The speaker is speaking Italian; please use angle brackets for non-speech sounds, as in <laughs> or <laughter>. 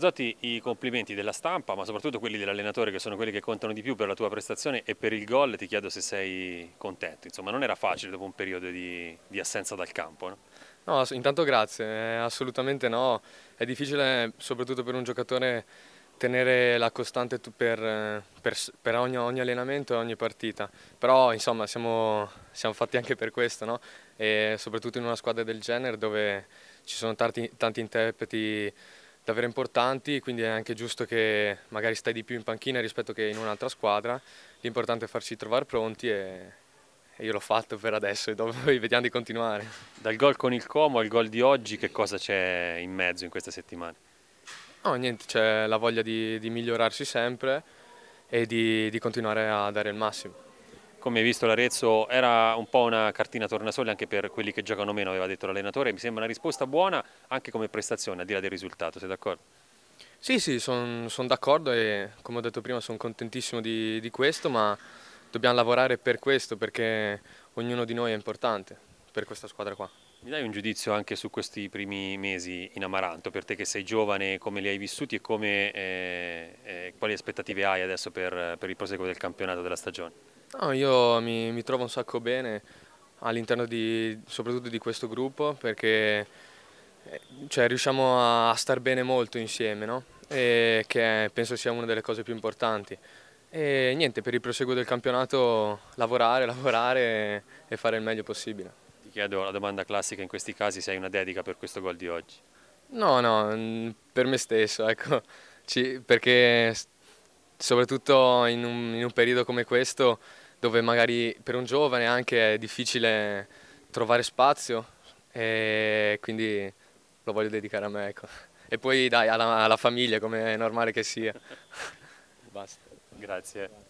Sono i complimenti della stampa, ma soprattutto quelli dell'allenatore che sono quelli che contano di più per la tua prestazione e per il gol. Ti chiedo se sei contento. Insomma, non era facile dopo un periodo di, di assenza dal campo. No? no? intanto grazie, eh, assolutamente no. È difficile, soprattutto per un giocatore, tenere la costante per, eh, per, per ogni, ogni, allenamento e ogni partita. Però, insomma, siamo, siamo fatti anche per questo, no? E soprattutto in una squadra del genere dove ci sono tanti, tanti interpreti davvero importanti, quindi è anche giusto che magari stai di più in panchina rispetto che in un'altra squadra, l'importante è farci trovare pronti e, e io l'ho fatto per adesso e dopo <laughs> vediamo di continuare. Dal gol con il Como al gol di oggi che cosa c'è in mezzo in questa settimana? No, niente, c'è la voglia di, di, migliorarsi sempre e di, di continuare a dare il massimo. Come hai visto l'Arezzo era un po' una cartina tornasole anche per quelli che giocano meno, aveva detto l'allenatore, mi sembra una risposta buona anche come prestazione, al di là del risultato, sei d'accordo? Sì, sì, sono son d'accordo e come ho detto prima sono contentissimo di, di questo, ma dobbiamo lavorare per questo perché ognuno di noi è importante per questa squadra qua. Mi dai un giudizio anche su questi primi mesi in Amaranto, per te che sei giovane, come li hai vissuti e come, eh, eh, quali aspettative hai adesso per, per il proseguo del campionato della stagione? No, io mi, mi, trovo un sacco bene all'interno soprattutto di questo gruppo perché eh, cioè, riusciamo a, a, star bene molto insieme, no? che è, penso sia una delle cose più importanti. E niente, per il proseguo del campionato lavorare, <laughs> lavorare e fare il meglio possibile. Ti chiedo la domanda classica in questi casi se hai una dedica per questo gol di oggi. No, no, mm, per me stesso, ecco, Ci, perché soprattutto in un, in un periodo come questo dove magari per un giovane anche è difficile trovare spazio e quindi lo voglio dedicare a me. Ecco. E poi dai, alla, alla famiglia come è normale che sia. Basta. Grazie.